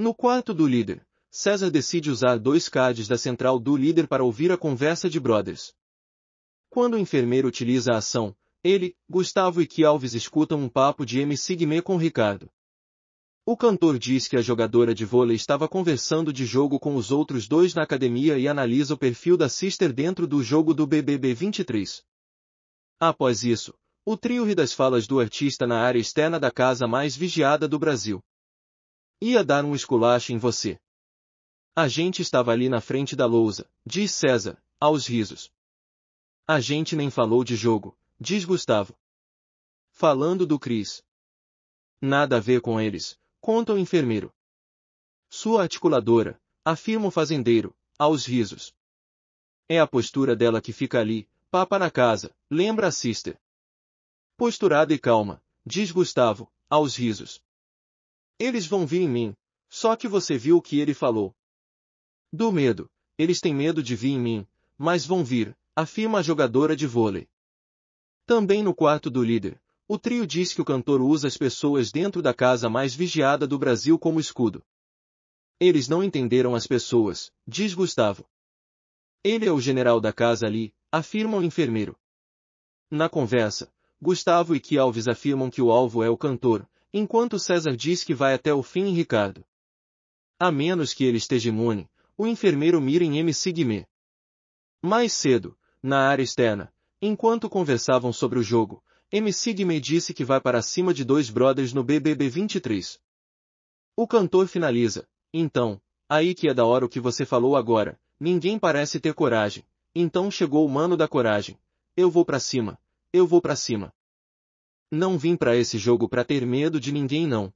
No quarto do líder, César decide usar dois cards da central do líder para ouvir a conversa de brothers. Quando o enfermeiro utiliza a ação, ele, Gustavo e Kialves Alves escutam um papo de M. Sigme com Ricardo. O cantor diz que a jogadora de vôlei estava conversando de jogo com os outros dois na academia e analisa o perfil da sister dentro do jogo do BBB 23. Após isso, o trio ri das falas do artista na área externa da casa mais vigiada do Brasil. Ia dar um esculacho em você. A gente estava ali na frente da lousa, diz César, aos risos. A gente nem falou de jogo, diz Gustavo. Falando do Cris. Nada a ver com eles, conta o enfermeiro. Sua articuladora, afirma o fazendeiro, aos risos. É a postura dela que fica ali, papa na casa, lembra a sister. Posturada e calma, diz Gustavo, aos risos. Eles vão vir em mim. Só que você viu o que ele falou. Do medo. Eles têm medo de vir em mim, mas vão vir, afirma a jogadora de vôlei. Também no quarto do líder, o trio diz que o cantor usa as pessoas dentro da casa mais vigiada do Brasil como escudo. Eles não entenderam as pessoas, diz Gustavo. Ele é o general da casa ali, afirma o enfermeiro. Na conversa, Gustavo e Kialves afirmam que o alvo é o cantor, enquanto César diz que vai até o fim em Ricardo. A menos que ele esteja imune, o enfermeiro mira em M. Sigme. Mais cedo, na área externa, enquanto conversavam sobre o jogo, M. Sigme disse que vai para cima de dois brothers no BBB 23. O cantor finaliza, então, aí que é da hora o que você falou agora, ninguém parece ter coragem, então chegou o mano da coragem, eu vou para cima, eu vou para cima. Não vim para esse jogo para ter medo de ninguém não.